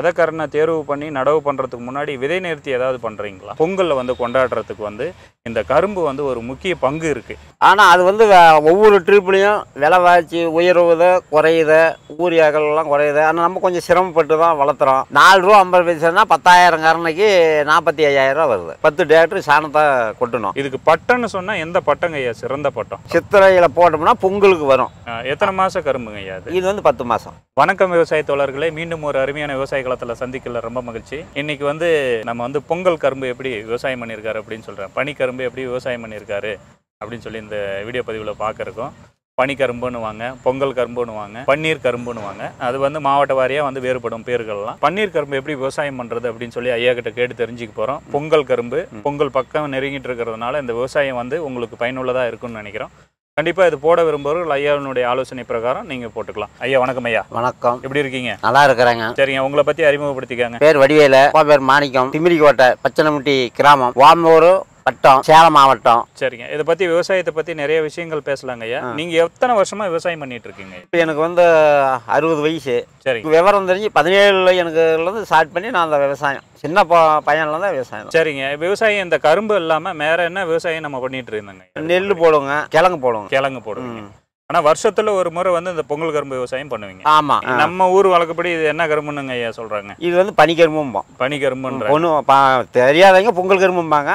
விதக்கரணை தேர்வு பண்ணி நடவு பண்ணுறதுக்கு முன்னாடி விதை நிறுத்தி ஏதாவது பண்ணுறீங்களா பொங்கலில் வந்து கொண்டாடுறதுக்கு வந்து இந்த கரும்பு வந்து ஒரு முக்கிய பங்கு இருக்குது ஆனால் அது வந்து ஒவ்வொரு ட்ரிப்லேயும் விலைவாச்சி உயர்வுத குறையுத ஊரியாக்கள்லாம் குறையுது ஆனால் நம்ம கொஞ்சம் சிரமப்பட்டு தான் வளர்த்துறோம் நாலு ரூபா ஐம்பது பைசா பத்தாயிரம் கரணைக்கு நாற்பத்தி ஐயாயிரம் ரூபா வருது பத்து டேக்டர் சாணத்தை கொட்டணும் இதுக்கு பட்டம்னு சொன்னால் எந்த பட்டங்க ஐயா சிறந்த பட்டம் சித்திரையில் போட்டோம்னா பொங்கலுக்கு வரும் எத்தனை மாதம் கரும்புங்க ஐயா இது வந்து பத்து மாதம் வணக்கம் விவசாய தோழர்களே மீண்டும் ஒரு அருமையான விவசாய களத்தில் சந்திக்கல ரொம்ப மகிழ்ச்சி இன்னைக்கு வந்து நம்ம வந்து பொங்கல் கரும்பு எப்படி விவசாயம் பண்ணியிருக்காரு அப்படின்னு சொல்கிறேன் பனிக்கரும்பு கரும்பு எப்படி விவசாயம் பண்ணியிருக்காரு அப்படின்னு சொல்லி இந்த வீடியோ பதிவில் பார்க்குறக்கும் பனி கரும்புன்னு வாங்க பொங்கல் கரும்புன்னு வாங்க பன்னீர் கரும்புன்னு வாங்க அது வந்து மாவட்ட வாரியாக வந்து வேறுபடும் பேர்கள்லாம் பன்னீர் கரும்பு எப்படி விவசாயம் பண்ணுறது அப்படின்னு சொல்லி ஐயா கிட்ட கேட்டு தெரிஞ்சுக்க போகிறோம் பொங்கல் கரும்பு பொங்கல் பக்கம் நெருங்கிட்டு இருக்கிறதுனால இந்த விவசாயம் வந்து உங்களுக்கு பயனுள்ளதாக இருக்கும்னு நினைக்கிறோம் கண்டிப்பாக இது போட விரும்புகிறவர்கள் ஐயாவினுடைய ஆலோசனை பிரகாரம் நீங்கள் போட்டுக்கலாம் ஐயா வணக்கம் ஐயா வணக்கம் எப்படி இருக்கீங்க நல்லா இருக்கிறாங்க சரிங்க உங்களை பற்றி அறிமுகப்படுத்திக்காங்க பேர் வடிவேல பேர் மாணிக்கம் திமிரிக்கோட்டை பச்சனமுட்டி கிராமம் வாமூர் வட்டம் சேலம் மாவட்டம் சரிங்க இதை பற்றி விவசாயத்தை பற்றி நிறைய விஷயங்கள் பேசலாங்க ஐயா நீங்கள் எத்தனை வருஷமா விவசாயம் பண்ணிட்டு இருக்கீங்க இப்போ எனக்கு வந்து அறுபது வயசு சரி விவரம் தெரிஞ்சு பதினேழு எனக்கு ஸ்டார்ட் பண்ணி நான் அந்த விவசாயம் சின்ன பையன்ல தான் விவசாயம் சரிங்க விவசாயம் இந்த கரும்பு இல்லாமல் வேற என்ன விவசாயம் நம்ம பண்ணிட்டு இருந்தாங்க நெல் போடுவோங்க கிழங்கு போடுவோம் கிழங்கு போடுவோம் ஆனா வருஷத்துல ஒரு முறை வந்து இந்த பொங்கல் கரும்பு விவசாயம் பண்ணுவீங்க ஆமா நம்ம ஊர் வழக்கப்படி இது என்ன கரும்புன்னு ஐயா சொல்றாங்க இது வந்து பனிக்கரும்பும்பான் பனிக்கரும்புன்ற ஒன்றும் தெரியாதவங்க பொங்கல் கரும்பும்பாங்க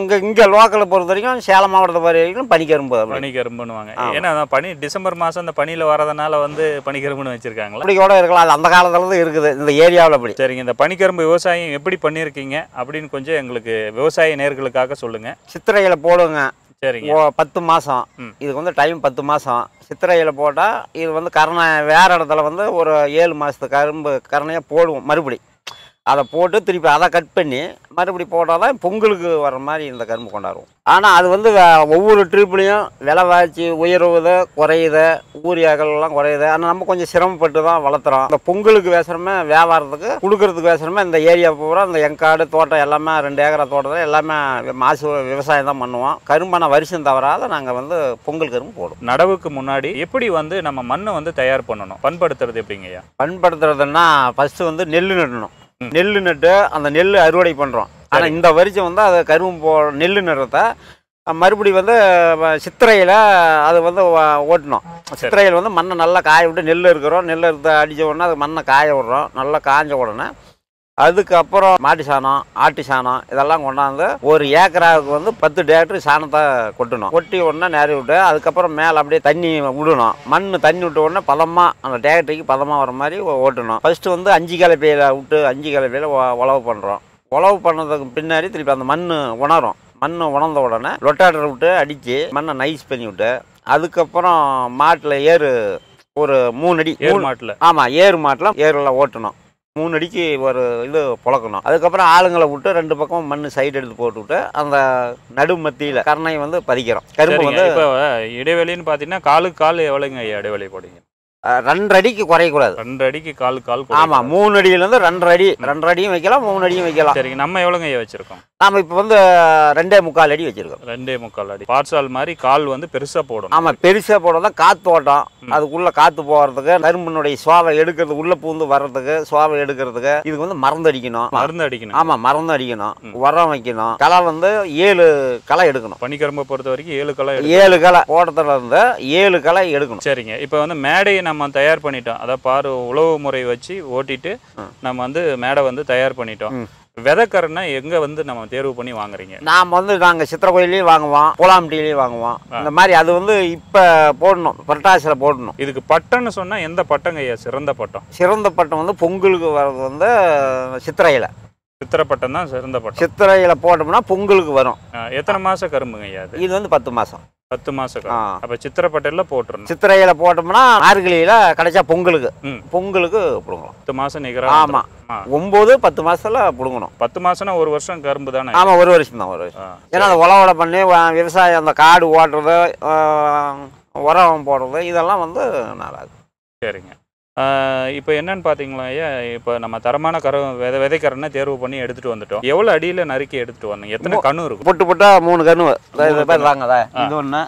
இங்க இங்க லோக்கல்ல பொறுத்த வரைக்கும் சேலம் மாவட்டத்தை பொறுத்த வரைக்கும் பனிக்கரும்பு பனிக்கரும்புன்னுவாங்க ஏன்னா பனி டிசம்பர் மாசம் அந்த பனியில வரதுனால வந்து பனிக்கரும்புன்னு வச்சிருக்காங்களா அப்படி கூட இருக்கலாம் அது அந்த காலத்துல தான் இருக்குது இந்த ஏரியாவில் அப்படி சரிங்க இந்த பனிக்கரும்பு விவசாயம் எப்படி பண்ணியிருக்கீங்க அப்படின்னு கொஞ்சம் எங்களுக்கு விவசாய நேர்களுக்காக சொல்லுங்க சித்திரைகளை போடுங்க சரிங்க பத்து மாதம் இதுக்கு வந்து டைம் பத்து மாதம் சித்திரையில் போட்டால் இது வந்து கரணை வேறு இடத்துல வந்து ஒரு ஏழு மாதத்து கரும்பு கரணையாக போடுவோம் மறுபடி அதை போட்டு திருப்பி அதை கட் பண்ணி மறுபடி போட்டால் தான் பொங்கலுக்கு வர மாதிரி இந்த கரும்பு கொண்டாடுவோம் ஆனால் அது வந்து ஒவ்வொரு ட்ரிப்லேயும் விலைவாய்ச்சி உயருவது குறையுது ஊரியாக்கள்லாம் குறையுது ஆனால் நம்ம கொஞ்சம் சிரமப்பட்டு தான் வளர்த்துறோம் இந்த பொங்கலுக்கு வேசரமே வியாபாரத்துக்கு கொடுக்கறதுக்கு வேசரமே இந்த ஏரியா பூரா இந்த எங்காடு தோட்டம் எல்லாமே ரெண்டு ஏக்கரா தோட்டத்தில் எல்லாமே மாசு விவசாயம் தான் பண்ணுவோம் கரும்பான வருஷம் தவறாத நாங்கள் வந்து பொங்கல் கரும்பு போடுவோம் நடவுக்கு முன்னாடி எப்படி வந்து நம்ம மண்ணை வந்து தயார் பண்ணணும் பண்படுத்துறது எப்படிங்கய்யா பண்படுத்துறதுன்னா ஃபஸ்ட்டு வந்து நெல் நடணும் நெல் நட்டு அந்த நெல் அறுவடை பண்ணுறோம் ஆனால் இந்த வரிசை வந்து அதை கரும்பு போ நெல் நடுறத மறுபடி வந்து சித்திரையில் அது வந்து ஓட்டணும் சித்திரையில் வந்து மண்ணை நல்லா காய விட்டு நெல் இருக்கிறோம் நெல் எடுத்து அடித்த உடனே அது மண்ணை காய விடுறோம் நல்லா காய்ஞ்ச உடனே அதுக்கப்புறம் மாட்டு சாணம் ஆட்டு சாணம் இதெல்லாம் கொண்டாந்து ஒரு ஏக்கராவுக்கு வந்து பத்து டேக்டர் சாணத்தை கொட்டணும் கொட்டி உடனே நேரி விட்டு அதுக்கப்புறம் மேலே அப்படியே தண்ணி விடணும் மண் தண்ணி விட்ட உடனே பதமாக அந்த டேக்டருக்கு பதமாக வர மாதிரி ஓட்டணும் ஃபஸ்ட்டு வந்து அஞ்சு கலப்பையில் விட்டு அஞ்சு கலப்பையில் உழவு பண்ணுறோம் உழவு பண்ணதுக்கு பின்னாடி திருப்பி அந்த மண் உணரும் மண் உணர்ந்த உடனே லொட்டாட்டரை விட்டு அடித்து மண்ணை நைஸ் பண்ணி விட்டு அதுக்கப்புறம் மாட்டில் ஏறு ஒரு மூணு அடி ஏறு மாட்டில் ஆமாம் ஏறு மாட்டில் ஏரில் ஓட்டணும் மூணு அடிக்கு ஒரு இது புழக்கணும் அதுக்கப்புறம் ஆளுங்களை விட்டு ரெண்டு பக்கம் மண் சைடு எடுத்து போட்டு விட்டு அந்த நடு மத்தியில் கருணை வந்து பதிக்கிறோம் கரும்பு வந்து இப்போ இடைவெளின்னு பார்த்தீங்கன்னா காலுக்கு கால் எவ்வளோங்க இடைவெளி போடுங்க ரெண்டு அடிக்கு குறையக்கூடாது ரெண்டு அடிக்கு கால் கால் ஆமாம் மூணு அடியிலேருந்து ரெண்டரை அடி ரெண்டரை அடியும் வைக்கலாம் மூணு அடியும் வைக்கலாம் சரிங்க நம்ம எவ்வளோங்க வச்சிருக்கோம் நாம் இப்போ வந்து ரெண்டே முக்கால் அடி வச்சுருக்கோம் ரெண்டே முக்கால் அடி பார்சால் மாதிரி கால் வந்து பெருசாக போடும் ஆமாம் பெருசாக போடும் காற்று ஓட்டம் அதுக்குள்ளே காற்று போகிறதுக்கு கரும்பினுடைய சுவாவை எடுக்கிறது உள்ளே பூந்து வர்றதுக்கு சுவாவை எடுக்கிறதுக்கு இதுக்கு வந்து மருந்து அடிக்கணும் மருந்து அடிக்கணும் ஆமாம் மருந்து அடிக்கணும் உரம் வைக்கணும் களை வந்து ஏழு களை எடுக்கணும் பனிக்கரும்பை பொறுத்த வரைக்கும் ஏழு களை ஏழு களை போட்டத்துல இருந்து ஏழு களை எடுக்கணும் சரிங்க இப்போ வந்து மேடையை நம்ம தயார் பண்ணிட்டோம் அதாவது பாரு உழவு முறை வச்சு ஓட்டிட்டு நம்ம வந்து மேடை வந்து தயார் பண்ணிட்டோம் விதைக்கருன்னா எங்க வந்து நம்ம தேர்வு பண்ணி வாங்குறீங்க நாம் வந்து நாங்கள் சித்திரக்கோயிலையும் வாங்குவோம் புலாம்பட்டியிலையும் வாங்குவோம் இந்த மாதிரி அது வந்து இப்போ போடணும் பட்டாசுல போடணும் இதுக்கு பட்டம்னு சொன்னால் எந்த பட்டங்க ஐயா சிறந்த பட்டம் சிறந்த பட்டம் வந்து பொங்கலுக்கு வர்றது வந்து சித்திரையில் பட்டம் தான் சிறந்த பட்டம் சித்திரையில் போட்டோம்னா பொங்கலுக்கு வரும் எத்தனை மாதம் கரும்புங்க ஐயா இது வந்து பத்து மாதம் பத்து மாசம் அப்ப சித்திரப்பட்டையில போட்டுருணும் சித்திரையில போட்டோம்னா ஆறுகளில கிடைச்சா பொங்கலுக்கு பொங்கலுக்கு போடுவோம் பத்து மாசம் நிகரா ஆமா ஒன்பது பத்து மாசத்துல புடுங்கணும் பத்து மாசம்னா ஒரு வருஷம் கரும்பு தானே ஆமா ஒரு வருஷம் தான் ஒரு வருஷம் ஏன்னா அந்த உழவோட பண்ணி விவசாயம் அந்த காடு ஓட்டுறது உரம் போடுறது இதெல்லாம் வந்து நல்லா சரிங்க இப்போ என்னன்னு பார்த்தீங்களா ஐயா இப்போ நம்ம தரமான கரம் வித விதைக்கரனை தேர்வு பண்ணி எடுத்துட்டு வந்துட்டோம் எவ்வளோ அடியில் நறுக்கி எடுத்துட்டு வந்தோம் எத்தனை கண்ணு இருக்கும் பொட்டு பொட்டா மூணு கண்ணு இது பேர் தாங்க இது ஒன்று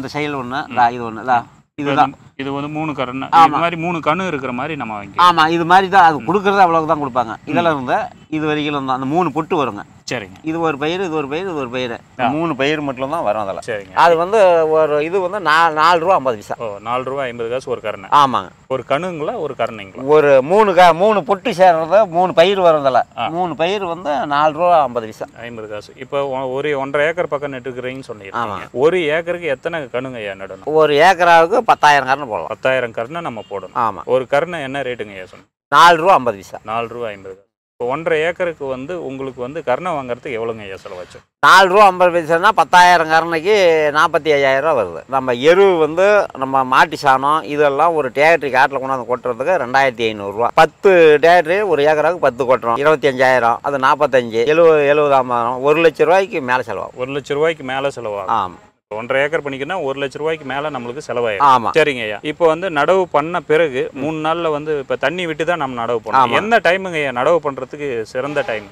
இந்த செயல் ஒன்று இது ஒன்று இதுதான் இது வந்து மூணு கண்ணு இது மாதிரி மூணு கண்ணு இருக்கிற மாதிரி நம்ம வாங்கி ஆமாம் இது மாதிரி தான் அது கொடுக்குறது அவ்வளோக்கு தான் கொடுப்பாங்க இதெல்லாம் இருந்தால் இது வரைக்கும் தான் அந்த மூணு பொட்டு வருங்க சரிங்க இது ஒரு பயிர் இது ஒரு பயிர் இது ஒரு பயிர் மூணு பயிர் மட்டும் தான் வரும் அதில் சரிங்க அது வந்து ஒரு இது வந்து நாலு நாலு ரூபா ஐம்பது பைசா ஓ நாலு ரூபா ஐம்பது காசு ஒரு கரணை ஆமாங்க ஒரு கணுங்களா ஒரு கரணைங்களா ஒரு மூணு கா மூணு பொட்டு சேர்றது மூணு பயிர் வரதில்ல மூணு பயிர் வந்து நாலு ரூபா ஐம்பது பைசா ஐம்பது காசு இப்போ ஒரு ஒன்றரை ஏக்கர் பக்கம் நட்டுக்கிறீங்கன்னு சொன்னீங்க ஒரு ஏக்கருக்கு எத்தனை கணுங்க நடணும் ஒரு ஏக்கராவுக்கு பத்தாயிரம் கரணம் போடலாம் பத்தாயிரம் கருணை நம்ம போடணும் ஆமாம் ஒரு கருணை என்ன ரேட்டுங்க ஐயா சொன்னோம் நாலு ரூபா ஐம்பது பைசா நாலு ரூபா ஐம்பது இப்போ ஒன்றரை ஏக்கருக்கு வந்து உங்களுக்கு வந்து கருணை வாங்குறதுக்கு எவ்வளோங்க ஐயா செலவாச்சு நாலு ரூபா ஐம்பது பைசானா பத்தாயிரம் கருணைக்கு நாற்பத்தி ஐயாயிரம் ரூபா வருது நம்ம எரு வந்து நம்ம மாட்டு சாணம் இதெல்லாம் ஒரு டேக்டரி காட்டில் கொண்டாந்து கொட்டுறதுக்கு ரெண்டாயிரத்தி ஐநூறுரூவா பத்து டேக்டரி ஒரு ஏக்கராவுக்கு பத்து கொட்டுறோம் இருபத்தி அஞ்சாயிரம் அது நாற்பத்தஞ்சு எழுபது எழுபதாயிரம் ஒரு லட்ச ரூபாய்க்கு மேலே செலவாகும் ஒரு லட்ச ரூபாய்க்கு மேலே செலவாகும் ஆமாம் ஒன்றரை ஏக்கர் பண்ணிக்கன்னா ஒரு லட்ச ரூபாய்க்கு மேல நம்மளுக்கு செலவாயிடும் ஆமாம் சரிங்க ஐயா இப்போ வந்து நடவு பண்ண பிறகு மூணு நாள்ல வந்து இப்ப தண்ணி விட்டு தான் நம்ம நடவு பண்ணோம் என்ன டைமுங்க ஐயா நடவு பண்றதுக்கு சிறந்த டைம்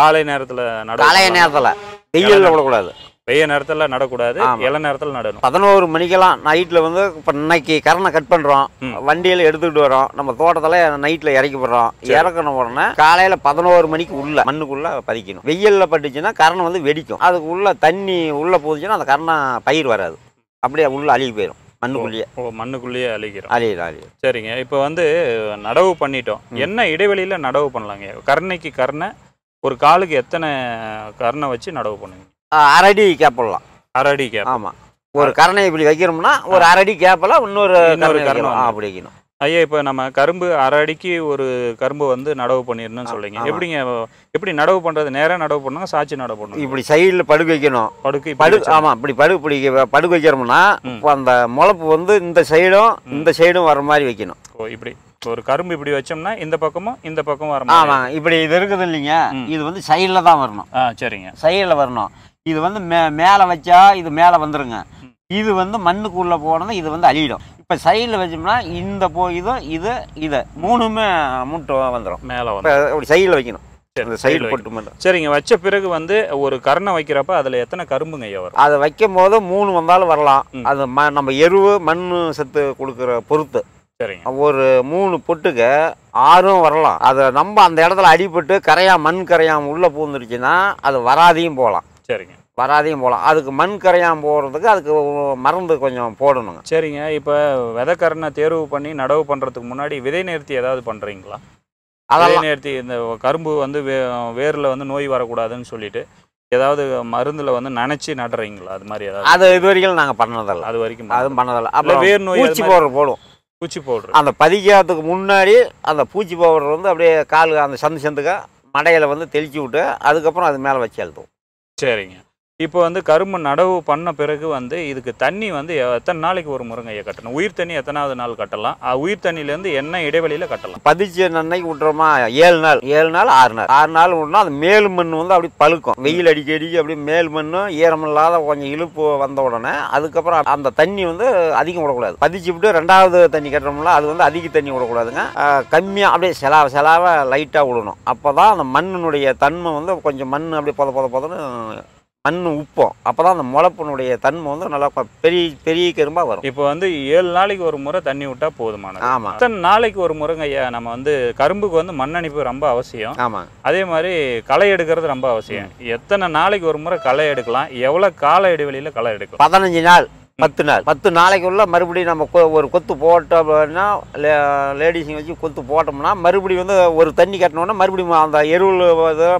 காலை நேரத்துல நடவு காலை நேரத்தில் வெயிலில் விடக்கூடாது வெய்ய நேரத்தில் நடக்கூடாது இள நேரத்தில் நடணும் பதினோரு மணிக்கெல்லாம் நைட்டில் வந்து இப்போ இன்னைக்கு கரனை கட் பண்ணுறோம் வண்டியில் எடுத்துக்கிட்டு வரோம் நம்ம தோட்டத்தில் நைட்டில் இறக்கி போடுறோம் இறக்கணும் உடனே காலையில் பதினோரு மணிக்கு உள்ள மண்ணுக்குள்ளே பதிக்கணும் வெயிலில் பட்டுச்சுன்னா கரணை வந்து வெடிக்கும் அதுக்கு உள்ள தண்ணி உள்ளே போதுச்சுன்னா அந்த கரணை பயிர் வராது அப்படியே உள்ளே அழுகி போயிடும் மண்ணுக்குள்ளேயே மண்ணுக்குள்ளேயே அழிக்கிறோம் அழியிடும் சரிங்க இப்போ வந்து நடவு பண்ணிட்டோம் என்ன இடைவெளியில் நடவு பண்ணலாங்க கருணைக்கு கருணை ஒரு காலுக்கு எத்தனை கருணை வச்சு நடவு பண்ணுங்க அரடி கேப்பிடலாம் அரடி கேப் ஆமாம் ஒரு கரணை இப்படி வைக்கிறோம்னா ஒரு அரடி கேப்பில் இன்னொரு இன்னொரு கரணம் அப்படி வைக்கணும் ஐயா இப்போ நம்ம கரும்பு அரை அடிக்கு ஒரு கரும்பு வந்து நடவு பண்ணிடணும்னு சொல்றீங்க எப்படிங்க எப்படி நடவு பண்ணுறது நேராக நடவு பண்ணுங்க சாட்சி நடவு பண்ணணும் இப்படி சைடில் படுக்க வைக்கணும் படுக்கு படு ஆமாம் இப்படி படு பிடிக்க படுக்க வைக்கிறோம்னா இப்போ அந்த முளப்பு வந்து இந்த சைடும் இந்த சைடும் வர மாதிரி வைக்கணும் ஓ இப்படி ஒரு கரும்பு இப்படி வச்சோம்னா இந்த பக்கமும் இந்த பக்கமும் வரணும் ஆமாம் இப்படி இது இருக்குது இல்லைங்க இது வந்து சைடில் தான் வரணும் ஆ சரிங்க சைடில் வரணும் இது வந்து மே மேலே வச்சா இது மேலே வந்துருங்க இது வந்து மண்ணுக்குள்ளே போனதும் இது வந்து அழியிடும் இப்போ சைடில் வச்சோம்னா இந்த போ இதும் இது இதை மூணுமே முட்டை வந்துடும் மேலே அப்படி சைடில் வைக்கணும் இந்த சைடு போட்டு சரிங்க வச்ச பிறகு வந்து ஒரு கரணை வைக்கிறப்ப அதில் எத்தனை கரும்புங்க ஐயா வரும் அதை வைக்கும் போது மூணு வந்தாலும் வரலாம் அது ம நம்ம எருவு மண் சத்து கொடுக்குற பொறுத்து சரிங்க ஒரு மூணு பொட்டுக்கு ஆறும் வரலாம் அதை நம்ம அந்த இடத்துல அடிபட்டு கரையா மண் கரையாம் உள்ளே பூந்துருச்சுன்னா அது வராதையும் போகலாம் சரிங்க வராதையும் போகலாம் அதுக்கு மண் கரையான் போடுறதுக்கு அதுக்கு மருந்து கொஞ்சம் போடணுங்க சரிங்க இப்போ விதைக்கரணை தேர்வு பண்ணி நடவு பண்ணுறதுக்கு முன்னாடி விதை நேர்த்தி ஏதாவது பண்ணுறீங்களா அதை நேர்த்தி இந்த கரும்பு வந்து வே வேரில் வந்து நோய் வரக்கூடாதுன்னு சொல்லிட்டு ஏதாவது மருந்தில் வந்து நினச்சி நடுறீங்களா அது மாதிரி ஏதாவது அது இது வரைக்கும் நாங்கள் பண்ணதில்லை அது வரைக்கும் அதுவும் பண்ணதில்லை அப்புறம் வேர் நோய் பூச்சி போடுற போடும் பூச்சி போடுற அந்த பதிக்கிறதுக்கு முன்னாடி அந்த பூச்சி பவுடர் வந்து அப்படியே கால் அந்த சந்து சந்துக்க மடையில் வந்து தெளிச்சு விட்டு அதுக்கப்புறம் அது மேலே வச்சு எழுதுவோம் சரிங்க இப்போ வந்து கரும்பு நடவு பண்ண பிறகு வந்து இதுக்கு தண்ணி வந்து எத்தனை நாளைக்கு ஒரு முருங்கையை கட்டணும் உயிர் தண்ணி எத்தனாவது நாள் கட்டலாம் உயிர் தண்ணியிலேருந்து என்ன இடைவெளியில் கட்டலாம் பதிச்சு அன்னைக்கு விட்டுறோமா ஏழு நாள் ஏழு நாள் ஆறு நாள் ஆறு நாள் விடணும் அது மேல் மண் வந்து அப்படி பழுக்கும் வெயில் அடிக்க அடிக்க அப்படி மேல் மண்ணும் ஈரமில்லாத கொஞ்சம் இழுப்பு வந்த உடனே அதுக்கப்புறம் அந்த தண்ணி வந்து அதிகம் விடக்கூடாது பதிச்சு விட்டு ரெண்டாவது தண்ணி கட்டுறோம்ல அது வந்து அதிக தண்ணி விடக்கூடாதுங்க கம்மியாக அப்படியே செலாவ செலாவ லைட்டாக விடணும் அப்போ தான் அந்த மண்ணினுடைய தன்மை வந்து கொஞ்சம் மண் அப்படியே பொத பொத பொதன்னு மண் உப்போம் அப்போ தான் அந்த முளைப்பனுடைய தன்மை வந்து நல்லா பெரிய பெரிய கரும்பாக வரும் இப்போ வந்து ஏழு நாளைக்கு ஒரு முறை தண்ணி விட்டால் போதுமானது ஆமாம் அத்தனை நாளைக்கு ஒரு முறைங்க ஐயா நம்ம வந்து கரும்புக்கு வந்து மண்ணணிப்பு ரொம்ப அவசியம் ஆமாம் அதே மாதிரி களை எடுக்கிறது ரொம்ப அவசியம் எத்தனை நாளைக்கு ஒரு முறை களை எடுக்கலாம் எவ்வளோ கால இடைவெளியில் களை எடுக்கலாம் பதினஞ்சு நாள் பத்து நாள் பத்து நாளைக்குள்ள மறுபடியும் நம்ம ஒரு கொத்து போட்டோம்னா லேடிஸுங்க வச்சு கொத்து போட்டோம்னா மறுபடியும் வந்து ஒரு தண்ணி கட்டணும்னா மறுபடியும் அந்த எருள்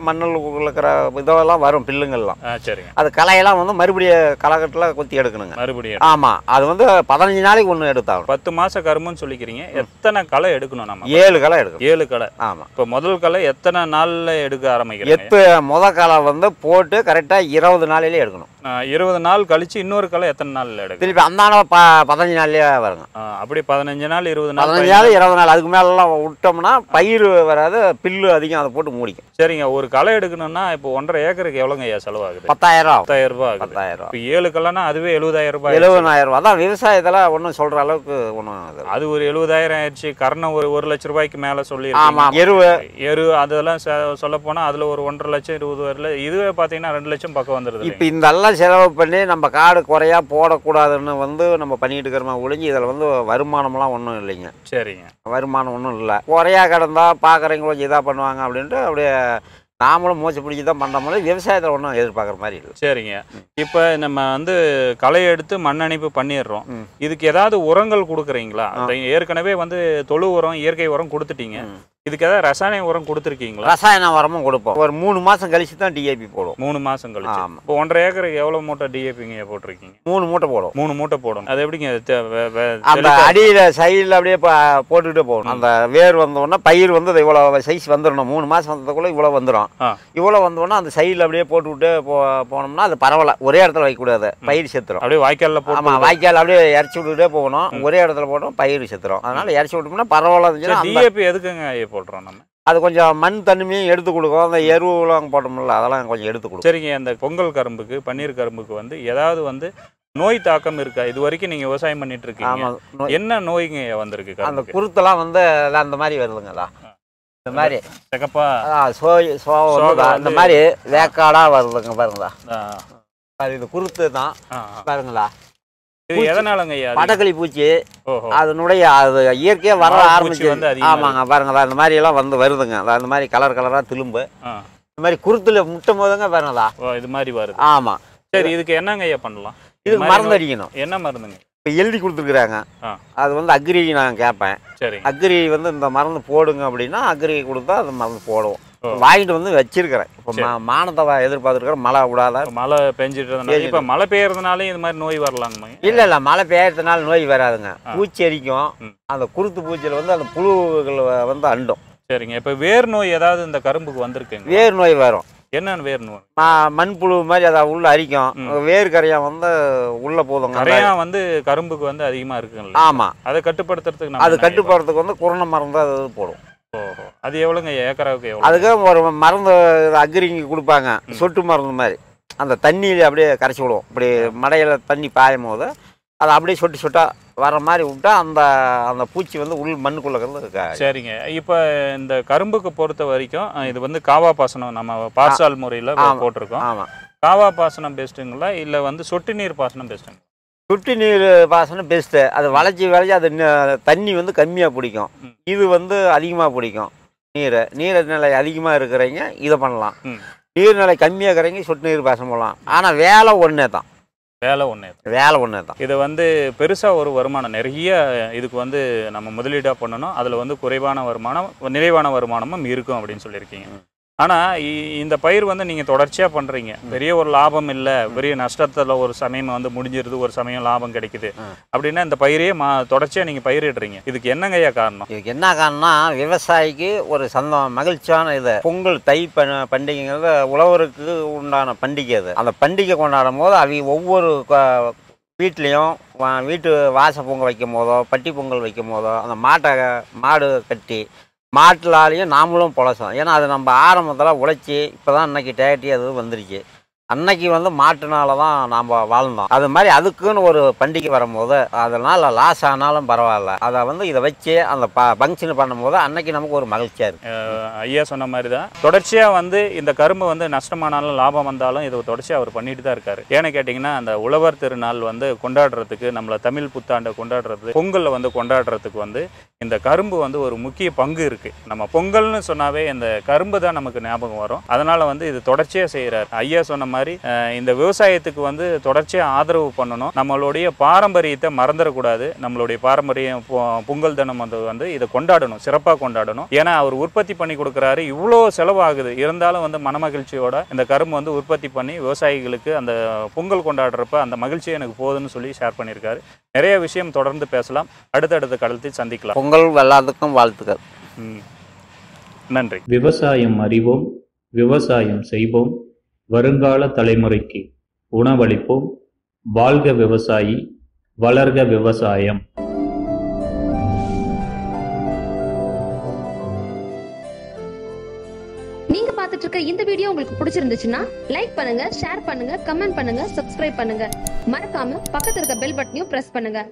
மண்ணல் இருக்கிற இதெல்லாம் வரும் பில்லுங்கள்லாம் சரிங்க அது களையெல்லாம் வந்து மறுபடியும் களைகட்டில் கொத்தி எடுக்கணுங்க மறுபடியும் ஆமாம் அது வந்து பதினஞ்சு நாளைக்கு ஒன்று எடுத்தாகும் பத்து மாதம் கரும்புன்னு சொல்லிக்கிறீங்க எத்தனை களை எடுக்கணும் நம்ம ஏழு களை எடுக்கணும் ஏழு களை ஆமாம் இப்போ முதல் களை எத்தனை நாளில் எடுக்க ஆரம்பிக்கும் எத்து முத களை வந்து போட்டு கரெக்டாக இருபது நாளையிலே எடுக்கணும் இருபது நாள் கழிச்சு இன்னொரு களை எத்தனை நாள் எடுக்கும் திருப்பி அந்த பதினஞ்சு நாள்லயே வருங்க அப்படி பதினஞ்சு நாள் இருபது நாள் பதினஞ்சு நாள் இருபது நாள் அதுக்கு மேலெல்லாம் விட்டோம்னா பயிர் வராது பில்லு அதிகம் அதை போட்டு மூடிக்கும் சரிங்க ஒரு களை எடுக்கணும்னா இப்போ ஒன்றரை ஏக்கருக்கு எவ்வளோங்க ஐயா செலவாகுது பத்தாயிரம் பத்தாயிரம் ரூபாய் பத்தாயிரம் இப்போ ஏழு களைனா அதுவே எழுபதாயிரம் ரூபாய் எழுபதாயிரம் ரூபாய் தான் விவசாயத்தில் ஒன்றும் சொல்கிற அளவுக்கு ஒன்றும் அது ஒரு எழுபதாயிரம் ஆயிடுச்சு கரணம் ஒரு ஒரு லட்ச ரூபாய்க்கு மேலே சொல்லி ஆமாம் எரு எரு அதெல்லாம் சொல்ல போனால் அதில் ஒரு ஒன்றரை லட்சம் இருபது வரல இதுவே பார்த்தீங்கன்னா ரெண்டு லட்சம் பக்கம் வந்துடுது இப்போ இந்த எல்லாம் செலவு பண்ணி நம்ம காடு குறையா போடக்கூடாதுன்னு வந்து நம்ம பண்ணிட்டு இருக்கிறோமா ஒழிஞ்சு இதில் வந்து வருமானம்லாம் ஒன்றும் இல்லைங்க சரிங்க வருமானம் ஒன்றும் இல்லை குறையா கிடந்தா கொஞ்சம் இதாக பண்ணுவாங்க அப்படின்ட்டு அப்படியே நாமளும் மூச்சு பிடிச்சி தான் பண்ணுற மாதிரி விவசாயத்தில் ஒன்றும் எதிர்பார்க்குற மாதிரி இல்லை சரிங்க இப்போ நம்ம வந்து களை எடுத்து மண்ணணைப்பு பண்ணிடுறோம் இதுக்கு ஏதாவது உரங்கள் கொடுக்குறீங்களா ஏற்கனவே வந்து தொழு உரம் இயற்கை உரம் கொடுத்துட்டீங்க இதுக்கு ஏதாவது ரசாயன உரம் கொடுத்துருக்கீங்களா ரசாயன உரமும் கொடுப்போம் ஒரு மூணு மாதம் கழிச்சு தான் டிஏபி போடும் மூணு மாசம் கழிச்சு இப்போ ஒன்றரை ஏக்கருக்கு எவ்வளவு மூட்டை டிஏபிங்க போட்டிருக்கீங்க மூணு மூட்டை போடும் மூணு மூட்டை போடும் அது எப்படிங்க அந்த அடியில சைடில் அப்படியே போட்டுக்கிட்டே போகணும் அந்த வேர் வந்தோடனே பயிர் வந்து அது இவ்வளோ சைஸ் வந்துடணும் மூணு மாசம் வந்ததுக்குள்ள இவ்வளோ வந்துடும் இவ்வளோ வந்தோடனே அந்த சைடில் அப்படியே போட்டுவிட்டு போ போனோம்னா அது பரவாயில்ல ஒரே இடத்துல வைக்கக்கூடாது பயிர் செத்துரும் அப்படியே வாய்க்காலில் போகும் ஆமாம் வாய்க்கால் அப்படியே இறச்சி விட்டுட்டே போகணும் ஒரே இடத்துல போட்டோம் பயிர் செத்துரும் அதனால இறச்சி விட்டோம்னா பரவாயில்ல டிஏபி எதுக்குங்க போடுறோம் நம்ம அது கொஞ்சம் மண் தண்ணியும் எடுத்து கொடுக்கும் அந்த எருவுலாம் போட்டோம்ல அதெல்லாம் கொஞ்சம் எடுத்து கொடுக்கும் சரிங்க அந்த பொங்கல் கரும்புக்கு பன்னீர் கரும்புக்கு வந்து ஏதாவது வந்து நோய் தாக்கம் இருக்கா இது வரைக்கும் நீங்கள் விவசாயம் பண்ணிட்டு இருக்கீங்க என்ன நோய்ங்க வந்திருக்கு அந்த குருத்தெல்லாம் வந்து அந்த மாதிரி வருதுங்களா இந்த மாதிரி சோய் சோ இந்த மாதிரி வேக்காடாக வருதுங்க பாருங்களா இது குருத்து தான் பாருங்களா மடக்களி பூச்சி அதனுடைய அது வர ஆரம்பிச்சு ஆமாங்க பாருங்க அந்த மாதிரி எல்லாம் வந்து வருதுங்க அந்த மாதிரி கலர் இந்த மாதிரி குருத்துல முட்டும் போதுங்க இது மாதிரி சரி இதுக்கு பண்ணலாம் மருந்து அடிக்கணும் என்ன மருந்துங்க எழுதி அது வந்து அக்ரி நான் அக்ரி வந்து இந்த மருந்து போடுங்க அப்படின்னா அக்ரி கொடுத்தா அந்த மருந்து போடுவோம் வாங்கிட்டு வந்து வச்சிருக்கிறேன் இப்போ மானத்தை எதிர்பார்த்துருக்கிறேன் மழை விடாத மழை பெஞ்சிட்டு இப்போ மழை பெய்யறதுனாலே இந்த மாதிரி நோய் வரலாங்கம்மா இல்லை இல்லை மழை பெய்யறதுனால நோய் வராதுங்க பூச்சி அரிக்கும் அந்த குருத்து பூச்சியில் வந்து அந்த புழுகள் வந்து அண்டும் சரிங்க இப்போ வேர் நோய் ஏதாவது இந்த கரும்புக்கு வந்திருக்குங்க வேர் நோய் வரும் என்னன்னு வேர் நோய் மண்புழு மாதிரி அதை உள்ள அரிக்கும் வேர் கரையா வந்து உள்ள போதும் கரையா வந்து கரும்புக்கு வந்து அதிகமா இருக்குங்களா ஆமா அதை கட்டுப்படுத்துறதுக்கு அது கட்டுப்படுறதுக்கு வந்து குரண மருந்து அது போடும் ஓஹோ அது எவ்வளோங்க ஏக்கராவுக்கு எவ்வளோ அதுக்கு ஒரு மருந்து அக்ரிங்கி கொடுப்பாங்க சொட்டு மருந்து மாதிரி அந்த தண்ணியில் அப்படியே கரைச்சி விடுவோம் இப்படி மடையில் தண்ணி பாயும் போது அதை அப்படியே சொட்டு சொட்டாக வர மாதிரி விட்டா அந்த அந்த பூச்சி வந்து உள் மண்ணுக்குள்ளே சரிங்க இப்போ இந்த கரும்புக்கு பொறுத்த வரைக்கும் இது வந்து காவா பாசனம் நம்ம பாசால் முறையில் போட்டிருக்கோம் ஆமாம் காவா பாசனம் பெஸ்ட்டுங்களா இல்லை வந்து சொட்டு நீர் பாசனம் பெஸ்ட்டுங்களா சுட்டி நீர் பாசனம் பெஸ்ட்டு அது வளைச்சி வளைச்சி அது தண்ணி வந்து கம்மியாக பிடிக்கும் இது வந்து அதிகமாக பிடிக்கும் நீர் நீர் நிலை அதிகமாக இருக்கிறவங்க இதை பண்ணலாம் நீர்நிலை கம்மியாக இருக்கிறவங்க சொட்டு நீர் பாசனம் பண்ணலாம் ஆனால் வேலை ஒன்றே தான் வேலை ஒன்று தான் வேலை ஒன்று தான் இது வந்து பெருசாக ஒரு வருமானம் நிறைய இதுக்கு வந்து நம்ம முதலீடாக பண்ணணும் அதில் வந்து குறைவான வருமானம் நிறைவான வருமானமும் இருக்கும் அப்படின்னு சொல்லியிருக்கீங்க ஆனால் இந்த பயிர் வந்து நீங்கள் தொடர்ச்சியாக பண்ணுறீங்க பெரிய ஒரு லாபம் இல்லை பெரிய நஷ்டத்தில் ஒரு சமயம் வந்து முடிஞ்சிருது ஒரு சமயம் லாபம் கிடைக்குது அப்படின்னா இந்த பயிரே மா தொடர்ச்சியாக நீங்கள் பயிரிடுறீங்க இதுக்கு என்னங்கய்யா காரணம் இதுக்கு என்ன காரணம்னா விவசாயிக்கு ஒரு சந்த மகிழ்ச்சியான இது பொங்கல் தை பண்டிகைங்கிறது உழவருக்கு உண்டான பண்டிகை அது அந்த பண்டிகை கொண்டாடும் போது அவங்க ஒவ்வொரு வீட்லேயும் வீட்டு வாச பொங்கல் வைக்கும் போதோ பட்டி பொங்கல் வைக்கும் போதோ அந்த மாட்டை மாடு கட்டி மாட்டுலாலேயும் நாமளும் பழசம் ஏன்னா அதை நம்ம ஆரம்பத்தில் உழைச்சி இப்போ தான் இன்றைக்கி டேட்டி அது வந்துருச்சு அன்னைக்கு வந்து மாட்டுனால தான் நாம் வாழ்ந்தோம் அது மாதிரி அதுக்குன்னு ஒரு பண்டிகை வரும்போது அதனால் லாஸ் ஆனாலும் பரவாயில்ல அதை வந்து இதை வச்சு அந்த ப ஃபங்க்ஷன் பண்ணும்போது அன்னைக்கு நமக்கு ஒரு மகிழ்ச்சியாக இருக்குது ஐயா சொன்ன மாதிரி தான் தொடர்ச்சியாக வந்து இந்த கரும்பு வந்து நஷ்டமானாலும் லாபம் வந்தாலும் இதை தொடர்ச்சியாக அவர் பண்ணிட்டு தான் இருக்காரு ஏன்னு கேட்டிங்கன்னா அந்த உழவர் திருநாள் வந்து கொண்டாடுறதுக்கு நம்மளை தமிழ் புத்தாண்டை கொண்டாடுறது பொங்கலில் வந்து கொண்டாடுறதுக்கு வந்து இந்த கரும்பு வந்து ஒரு முக்கிய பங்கு இருக்குது நம்ம பொங்கல்னு சொன்னாவே இந்த கரும்பு தான் நமக்கு ஞாபகம் வரும் அதனால் வந்து இது தொடர்ச்சியாக செய்கிறார் ஐயா சொன்ன மாதிரி மாதிரி இந்த விவசாயத்துக்கு வந்து தொடர்ச்சியாக ஆதரவு பண்ணணும் நம்மளுடைய பாரம்பரியத்தை மறந்துடக்கூடாது நம்மளுடைய பாரம்பரியம் பொங்கல் தினம் வந்து வந்து இதை கொண்டாடணும் சிறப்பாக கொண்டாடணும் ஏன்னா அவர் உற்பத்தி பண்ணி கொடுக்குறாரு இவ்வளோ செலவாகுது இருந்தாலும் வந்து மனமகிழ்ச்சியோட இந்த கரும்பு வந்து உற்பத்தி பண்ணி விவசாயிகளுக்கு அந்த பொங்கல் கொண்டாடுறப்ப அந்த மகிழ்ச்சி எனக்கு போதுன்னு சொல்லி ஷேர் பண்ணியிருக்காரு நிறைய விஷயம் தொடர்ந்து பேசலாம் அடுத்தடுத்த கடத்தில் சந்திக்கலாம் பொங்கல் எல்லாத்துக்கும் வாழ்த்துக்கள் நன்றி விவசாயம் அறிவோம் விவசாயம் செய்வோம் வருங்கால தலைமுறைக்கு உணவளிப்போம் வாழ்க விவசாயி வளர்க விவசாயம் நீங்க பாத்துட்டு இருக்க இந்த வீடியோ உங்களுக்கு பிடிச்சிருந்துச்சுன்னா லைக் பண்ணுங்க ஷேர் பண்ணுங்க கமெண்ட் பண்ணுங்க சப்ஸ்கிரைப் பண்ணுங்க மறக்காம பக்கத்துல இருக்க பெல் பட்டனையும் பிரஸ் பண்ணுங்க